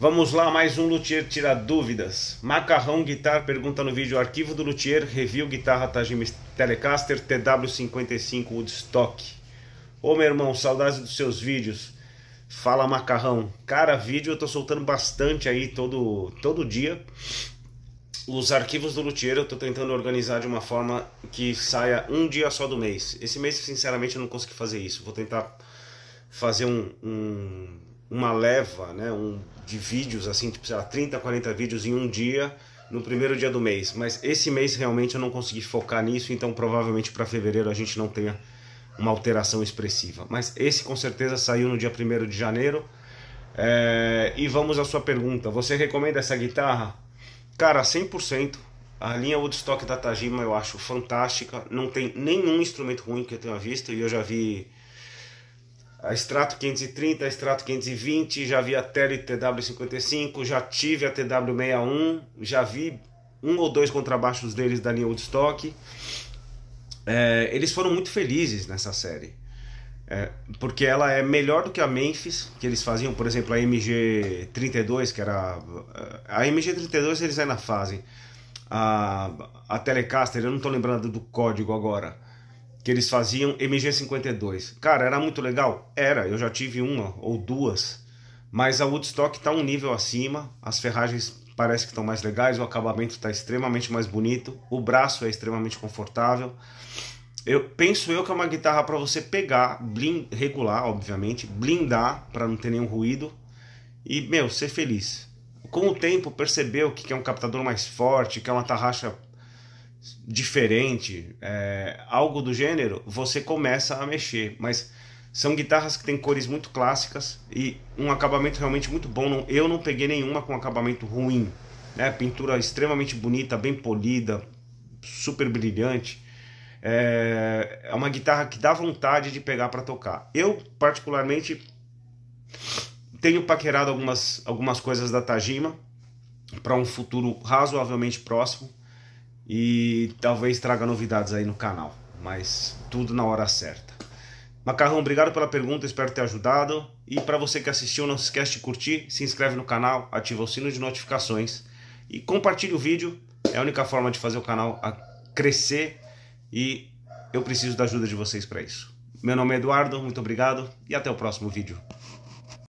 Vamos lá, mais um Luthier tira dúvidas. Macarrão Guitar pergunta no vídeo arquivo do Luthier, review guitarra Tajima Telecaster TW55 Woodstock. Ô meu irmão, saudades dos seus vídeos. Fala Macarrão. Cara, vídeo eu tô soltando bastante aí todo, todo dia. Os arquivos do Luthier eu tô tentando organizar de uma forma que saia um dia só do mês. Esse mês, sinceramente, eu não consegui fazer isso. Vou tentar fazer um, um uma leva né, um, de vídeos, assim, tipo, sei lá, 30, 40 vídeos em um dia, no primeiro dia do mês. Mas esse mês realmente eu não consegui focar nisso, então provavelmente para fevereiro a gente não tenha uma alteração expressiva. Mas esse com certeza saiu no dia 1 de janeiro. É... e vamos à sua pergunta: você recomenda essa guitarra? Cara, 100%. A linha Woodstock da Tajima eu acho fantástica. Não tem nenhum instrumento ruim que eu tenha visto e eu já vi a Strato 530, a Strato 520, já vi a Tele TW55, já tive a TW61, já vi um ou dois contrabaixos deles da linha Woodstock. É, eles foram muito felizes nessa série. É, porque ela é melhor do que a Memphis, que eles faziam, por exemplo, a MG32, que era. É, a MG32 eles ainda fazem. A, a Telecaster, eu não estou lembrando do código agora que eles faziam MG52. Cara, era muito legal? Era, eu já tive uma ou duas, mas a Woodstock está um nível acima, as ferragens parece que estão mais legais, o acabamento está extremamente mais bonito, o braço é extremamente confortável. Eu penso eu que é uma guitarra para você pegar, blind, regular, obviamente, blindar para não ter nenhum ruído e meu ser feliz. Com o tempo percebeu que é um captador mais forte, que é uma tarraxa diferente, é, algo do gênero, você começa a mexer. Mas são guitarras que têm cores muito clássicas e um acabamento realmente muito bom. Eu não peguei nenhuma com acabamento ruim. Né? Pintura extremamente bonita, bem polida, super brilhante. É, é uma guitarra que dá vontade de pegar para tocar. Eu, particularmente, tenho paquerado algumas, algumas coisas da Tajima para um futuro razoavelmente próximo e talvez traga novidades aí no canal, mas tudo na hora certa. Macarrão, obrigado pela pergunta, espero ter ajudado. E para você que assistiu, não se esquece de curtir, se inscreve no canal, ativa o sino de notificações e compartilhe o vídeo. É a única forma de fazer o canal crescer e eu preciso da ajuda de vocês para isso. Meu nome é Eduardo, muito obrigado e até o próximo vídeo.